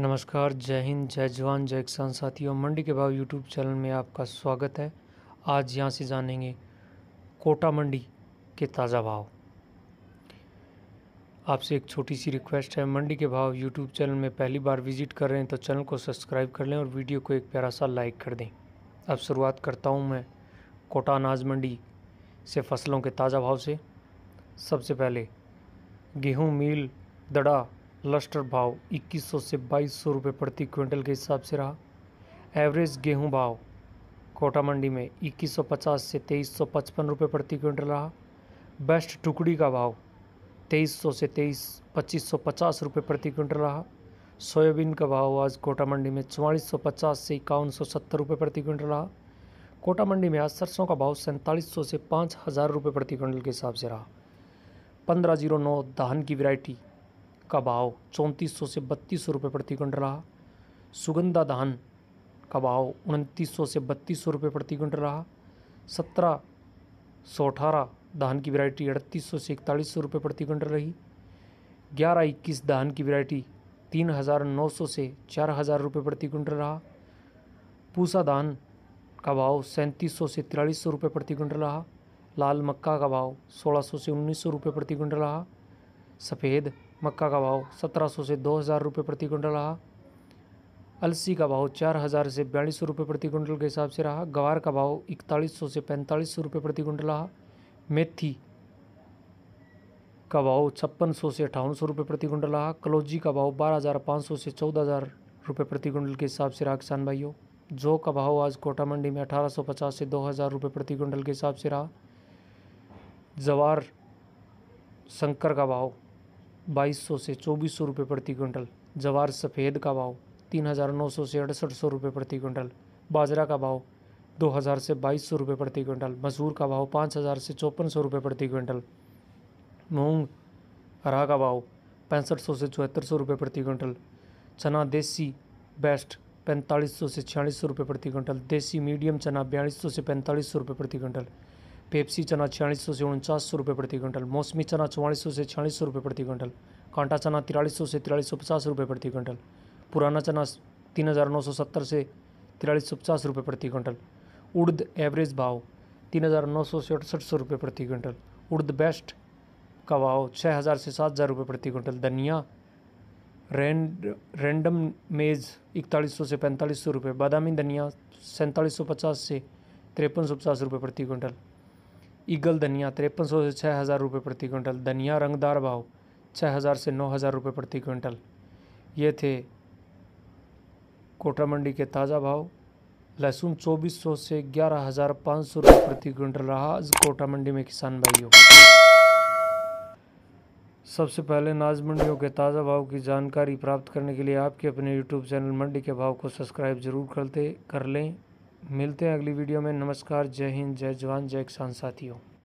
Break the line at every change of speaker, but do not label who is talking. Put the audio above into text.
नमस्कार जय हिंद जय जवान जय किसान साथियों मंडी के भाव यूट्यूब चैनल में आपका स्वागत है आज यहाँ से जानेंगे कोटा मंडी के ताज़ा भाव आपसे एक छोटी सी रिक्वेस्ट है मंडी के भाव यूट्यूब चैनल में पहली बार विजिट कर रहे हैं तो चैनल को सब्सक्राइब कर लें और वीडियो को एक प्यारा सा लाइक कर दें अब शुरुआत करता हूँ मैं कोटा अनाज मंडी से फसलों के ताज़ा भाव से सबसे पहले गेहूँ मील दड़ा लस्टर भाव 2100 से 2200 रुपये प्रति क्विंटल के हिसाब से रहा एवरेज गेहूं भाव कोटा मंडी में 2150 से 2355 रुपये प्रति क्विंटल रहा बेस्ट टुकड़ी का भाव 2300 से तेईस पच्चीस रुपये प्रति क्विंटल रहा सोयाबीन का भाव आज कोटा मंडी में चौवालीस से इक्यावन रुपये प्रति क्विंटल रहा कोटा मंडी में आज सरसों का भाव सैंतालीस से पाँच हज़ार रुपये प्रति क्विंटल के हिसाब से रहा पंद्रह जीरो नौ धान की वैरायटी का भाव चौंतीस सौ से बत्तीस सौ रुपये प्रति क्विंटल रहा सुगंधा धान का भाव उनतीस सौ से बत्तीस सौ रुपये प्रति क्विंटल रहा सत्रह सौ अठारह धान की वैरायटी अड़तीस सौ से इकतालीस सौ रुपये प्रति क्विंटल रही ग्यारह इक्कीस धान की वैरायटी तीन हज़ार नौ सौ से चार हज़ार रुपये प्रति क्विंटल रहा पूसा धान का भाव सैंतीस सौ से तिरालीस सौ रुपये प्रति क्विंटल रहा लाल मक्का का भाव सोलह सौ से उन्नीस सौ रुपये प्रति क्विंटल रहा सफ़ेद मक्का का भाव 1700 से 2000 रुपये प्रति क्विंटल रहा अलसी का भाव 4000 से बयालीस सौ रुपये प्रति क्विंटल के हिसाब से रहा गवार का भाव इकतालीस सौ से पैंतालीस सौ रुपये प्रति क्विंटल रहा मेथी का भाव छप्पन सौ से अठावन सौ रुपये प्रति क्विंटल रहा कलौजी का भाव बारह हज़ार पाँच सौ से चौदह हज़ार रुपये प्रति क्विंटल के हिसाब से रहा किसान भाइयों जौ का भाव आज कोटा मंडी में अठारह सौ पचास से दो हज़ार रुपये प्रति क्विंटल के हिसाब से रहा जवार शंकर का भाव बाईस सौ से चौबीस सौ रुपये प्रति क्विंटल जवार सफ़ेद का भाव तीन हज़ार नौ सौ से अड़सठ सौ रुपये प्रति क्विंटल बाजरा का भाव दो हज़ार से बाईस सौ रुपये प्रति क्विंटल मसूर का भाव पाँच हज़ार से चौपन सौ रुपये प्रति क्विंटल मूंग हरा का भाव पैंसठ सौ से चौहत्तर सौ रुपये प्रति क्विंटल चना देसी बेस्ट पैंतालीस सौ से छियालीस सौ रुपये प्रति क्विंटल देसी मीडियम चना बयालीस सौ से पैंतालीस सौ रुपये प्रति क्विंटल पेप्सी चना छियालीस सौ से उनचास सौ रुपये प्रति क्विंटल मौसमी चना चौवालीस सौ से छियालीस सौ रुपये प्रति क्विंटल कांटा चना तिरालीस सौ से तिरालीस सौ पचास रुपये प्रति क्विंटल पुराना चना तीन हज़ार नौ सौ सत्तर से तिरालीस सौ पचास रुपये प्रति क्विंटल उड़द एवरेज भाव तीन हज़ार नौ सौ से अड़सठ सौ रुपये प्रति क्विंटल उड़द बेस्ट का भाव छः हज़ार से सात हज़ार रुपये प्रति क्विंटल धनिया रेंड रेंडम मेज इकतालीस सौ से पैंतालीस सौ रुपये बादामी धनिया सैंतालीस सौ पचास से तिरपन सौ पचास रुपये प्रति क्विंटल ईगल धनिया तिरपन सौ से छः हज़ार रुपये प्रति क्विंटल धनिया रंगदार भाव छः हज़ार से नौ हज़ार रुपये प्रति क्विंटल ये थे कोटा मंडी के ताज़ा भाव लहसुन चौबीस सौ से ग्यारह हज़ार पाँच सौ रुपये प्रति क्विंटल रहा कोटा मंडी में किसान भाइयों सबसे पहले नाज मंडियों के ताज़ा भाव की जानकारी प्राप्त करने के लिए आपके अपने यूट्यूब चैनल मंडी के भाव को सब्सक्राइब जरूर करते कर लें मिलते हैं अगली वीडियो में नमस्कार जय हिंद जय जवान जय किसान साथियों